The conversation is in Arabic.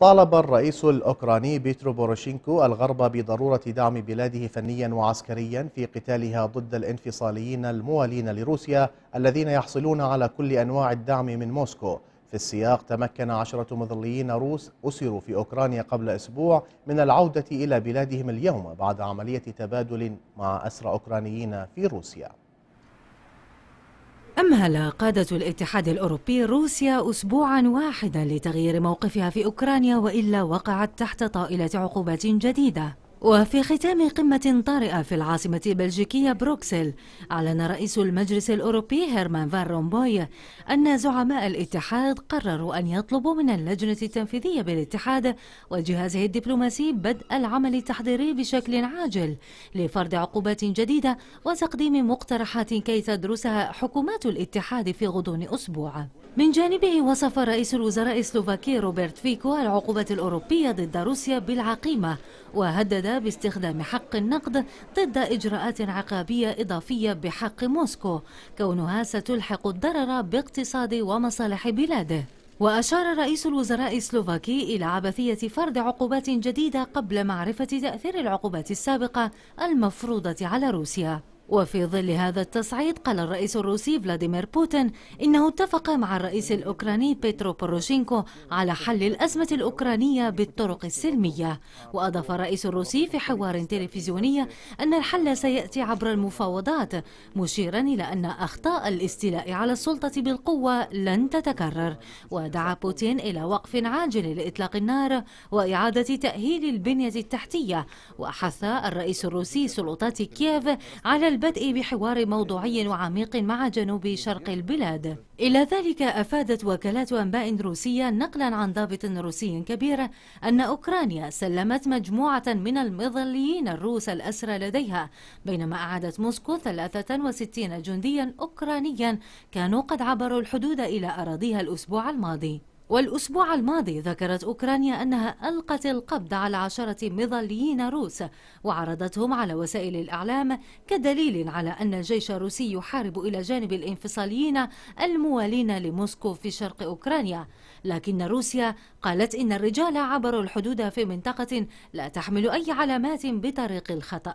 طالب الرئيس الأوكراني بيترو بوروشينكو الغرب بضرورة دعم بلاده فنيا وعسكريا في قتالها ضد الانفصاليين الموالين لروسيا الذين يحصلون على كل أنواع الدعم من موسكو في السياق تمكن عشرة مظليين روس أسروا في أوكرانيا قبل أسبوع من العودة إلى بلادهم اليوم بعد عملية تبادل مع أسرى أوكرانيين في روسيا أمهل قادة الاتحاد الأوروبي روسيا أسبوعا واحدا لتغيير موقفها في أوكرانيا وإلا وقعت تحت طائلة عقوبات جديدة وفي ختام قمة طارئة في العاصمة البلجيكية بروكسل أعلن رئيس المجلس الأوروبي هيرمان فان رومبوي أن زعماء الاتحاد قرروا أن يطلبوا من اللجنة التنفيذية بالاتحاد وجهازه الدبلوماسي بدء العمل التحضيري بشكل عاجل لفرض عقوبات جديدة وتقديم مقترحات كي تدرسها حكومات الاتحاد في غضون أسبوع من جانبه وصف رئيس الوزراء السلوفاكي روبرت فيكو العقوبات الأوروبية ضد روسيا بالعقيمة وهدد باستخدام حق النقد ضد إجراءات عقابية إضافية بحق موسكو كونها ستلحق الضرر باقتصاد ومصالح بلاده وأشار رئيس الوزراء السلوفاكي إلى عبثية فرض عقوبات جديدة قبل معرفة تأثير العقوبات السابقة المفروضة على روسيا وفي ظل هذا التصعيد قال الرئيس الروسي فلاديمير بوتين إنه اتفق مع الرئيس الأوكراني بيترو بوروشينكو على حل الأزمة الأوكرانية بالطرق السلمية وأضاف الرئيس الروسي في حوار تلفزيوني أن الحل سيأتي عبر المفاوضات مشيرا إلى أن أخطاء الاستيلاء على السلطة بالقوة لن تتكرر ودعا بوتين إلى وقف عاجل لإطلاق النار وإعادة تأهيل البنية التحتية وحث الرئيس الروسي سلطات كييف على البدء بحوار موضوعي وعميق مع جنوب شرق البلاد إلى ذلك أفادت وكالات أنباء روسية نقلا عن ضابط روسي كبير أن أوكرانيا سلمت مجموعة من المظليين الروس الأسرى لديها بينما أعادت موسكو 63 جنديا أوكرانيا كانوا قد عبروا الحدود إلى أراضيها الأسبوع الماضي والأسبوع الماضي ذكرت أوكرانيا أنها ألقت القبض على عشرة مظليين روس وعرضتهم على وسائل الإعلام كدليل على أن الجيش الروسي يحارب إلى جانب الانفصاليين الموالين لموسكو في شرق أوكرانيا لكن روسيا قالت إن الرجال عبروا الحدود في منطقة لا تحمل أي علامات بطريق الخطأ